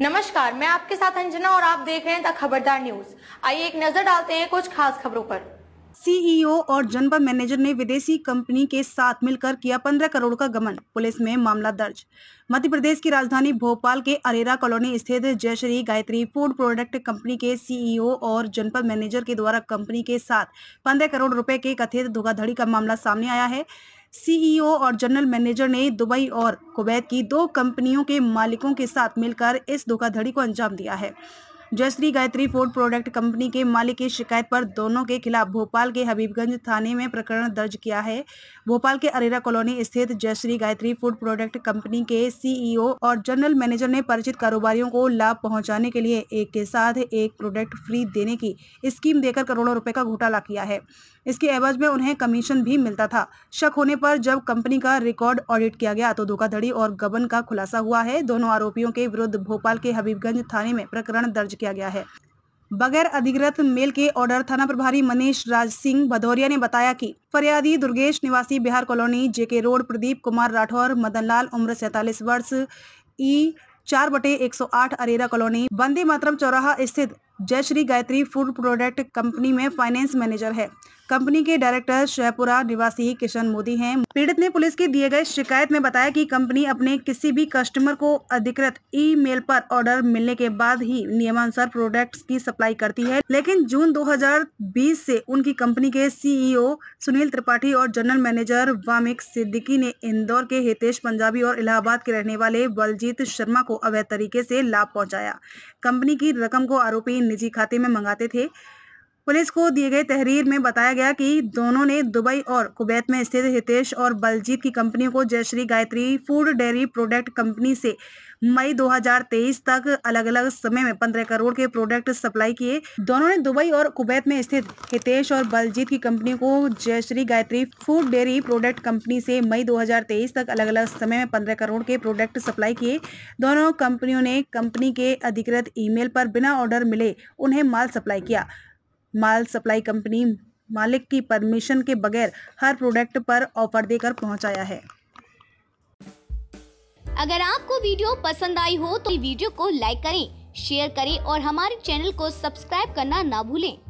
नमस्कार मैं आपके साथ अंजना और आप देख रहे हैं द खबरदार न्यूज आइए एक नजर डालते हैं कुछ खास खबरों पर सीईओ और जनपद मैनेजर ने विदेशी कंपनी के साथ मिलकर किया पंद्रह करोड़ का गमन पुलिस में मामला दर्ज मध्य प्रदेश की राजधानी भोपाल के अरेरा कॉलोनी स्थित Jayshree Gayatri food product company के सीईओ और जनपद मैनेजर के द्वारा कंपनी के साथ पंद्रह करोड़ रुपए के कथित धोखाधड़ी का मामला सामने आया है सीईओ और जनरल मैनेजर ने दुबई और कुवैत की दो कंपनियों के मालिकों के साथ मिलकर इस धोखाधड़ी को अंजाम दिया है Jayshree Gayatri food product company के मालिक की शिकायत पर दोनों के खिलाफ भोपाल के हबीबगंज थाने में प्रकरण दर्ज किया है भोपाल के अरेरा कॉलोनी स्थित Jayshree Gayatri food product company के सीईओ e और जनरल मैनेजर ने परिचित कारोबारियों को लाभ पहुंचाने के लिए एक के साथ एक प्रोडक्ट फ्री देने की स्कीम देकर करोड़ों रुपए का घोटाला किया है इसके एवज में उन्हें कमीशन भी मिलता था शक होने पर जब कंपनी का रिकॉर्ड ऑडिट किया गया तो धोखाधड़ी और गबन का खुलासा हुआ है दोनों आरोपियों के विरुद्ध भोपाल के हबीबगंज थाने में प्रकरण दर्ज किया गया है बगैर अधिकृत मेल के ऑर्डर थाना प्रभारी मनीष राज सिंह भदौरिया ने बताया कि फरियादी दुर्गेश निवासी Bihar colony JK road Pradeep Kumar Rathore Madanlal उम्र सैतालीस वर्ष ई चार बटे एक सौ आठ अरेरा कॉलोनी बंदी मातरम चौराहा स्थित Jayshree Gayatri food product company में फाइनेंस मैनेजर है कंपनी के डायरेक्टर शहपुरा निवासी किशन मोदी हैं पीड़ित ने पुलिस की दिए गए शिकायत में बताया कि कंपनी अपने किसी भी कस्टमर को अधिकृत ईमेल पर ऑर्डर मिलने के बाद ही नियमानुसार प्रोडक्ट्स की सप्लाई करती है लेकिन जून 2020 से उनकी कंपनी के सीईओ सुनील त्रिपाठी और जनरल मैनेजर वामिक सिद्दीकी ने इंदौर के हितेश पंजाबी और इलाहाबाद के रहने वाले बलजीत शर्मा को अवैध तरीके से लाभ पहुँचाया कंपनी की रकम को आरोपी निजी खाते में मंगाते थे पुलिस को दिए गए तहरीर में बताया गया कि दोनों ने दुबई और कुवैत में स्थित हितेश और बलजीत की कंपनियों को Jayshree Gayatri food dairy product company से मई 2023 तक अलग अलग समय में 15 करोड़ के प्रोडक्ट सप्लाई किए दोनों ने दुबई और कुवैत में स्थित हितेश और बलजीत की कंपनी को Jayshree Gayatri food dairy product company से मई 2023 तक अलग अलग समय में 15 करोड़ के प्रोडक्ट सप्लाई किए दोनों कंपनियों ने कंपनी के अधिकृत ईमेल पर बिना ऑर्डर मिले उन्हें माल सप्लाई किया माल सप्लाई कंपनी मालिक की परमिशन के बगैर हर प्रोडक्ट पर ऑफर देकर पहुंचाया है अगर आपको वीडियो पसंद आई हो तो वीडियो को लाइक करें शेयर करें और हमारे चैनल को सब्सक्राइब करना ना भूलें